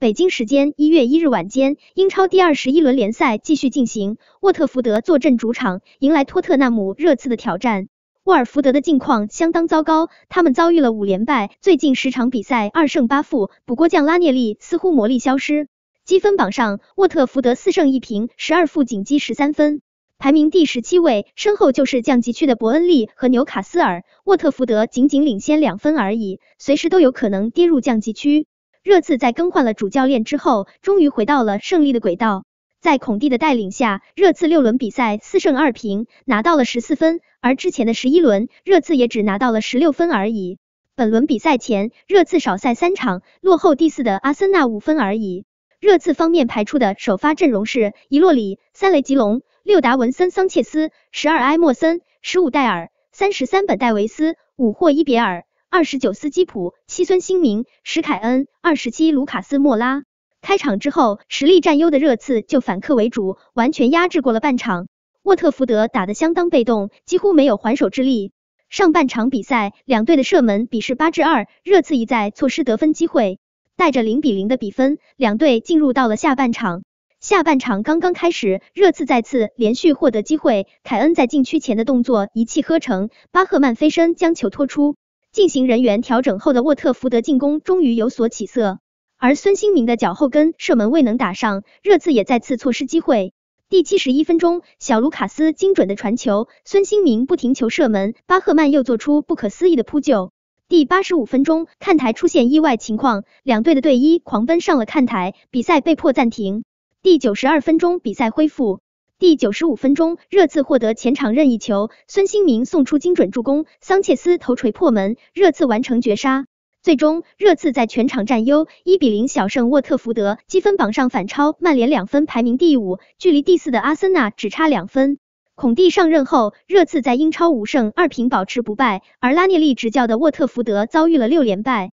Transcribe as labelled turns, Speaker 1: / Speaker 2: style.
Speaker 1: 北京时间一月一日晚间，英超第二十一轮联赛继续进行，沃特福德坐镇主场，迎来托特纳姆热刺的挑战。沃尔福德的境况相当糟糕，他们遭遇了五连败，最近十场比赛二胜八负，补锅匠拉涅利似乎魔力消失。积分榜上，沃特福德四胜一平十二负，仅积十三分，排名第十七位，身后就是降级区的伯恩利和纽卡斯尔，沃特福德仅仅领先两分而已，随时都有可能跌入降级区。热刺在更换了主教练之后，终于回到了胜利的轨道。在孔蒂的带领下，热刺六轮比赛四胜二平，拿到了十四分，而之前的十一轮，热刺也只拿到了十六分而已。本轮比赛前，热刺少赛三场，落后第四的阿森纳五分而已。热刺方面排出的首发阵容是：伊洛里、三雷吉隆、六达文森、桑切斯、十二埃莫森、十五戴尔、三十三本戴维斯、五霍伊别尔。二十九斯基普、七孙兴民、史凯恩，二十七卢卡斯莫拉。开场之后，实力占优的热刺就反客为主，完全压制过了半场。沃特福德打得相当被动，几乎没有还手之力。上半场比赛，两队的射门比是八至二，热刺一再错失得分机会，带着零比零的比分，两队进入到了下半场。下半场刚刚开始，热刺再次连续获得机会，凯恩在禁区前的动作一气呵成，巴赫曼飞身将球托出。进行人员调整后的沃特福德进攻终于有所起色，而孙兴民的脚后跟射门未能打上，热刺也再次错失机会。第七十一分钟，小卢卡斯精准的传球，孙兴民不停球射门，巴赫曼又做出不可思议的扑救。第八十五分钟，看台出现意外情况，两队的队医狂奔上了看台，比赛被迫暂停。第九十二分钟，比赛恢复。第九十五分钟，热刺获得前场任意球，孙兴明送出精准助攻，桑切斯头锤破门，热刺完成绝杀。最终，热刺在全场占优，一比零小胜沃特福德，积分榜上反超曼联两分，排名第五，距离第四的阿森纳只差两分。孔蒂上任后，热刺在英超五胜二平保持不败，而拉涅利执教的沃特福德遭遇了六连败。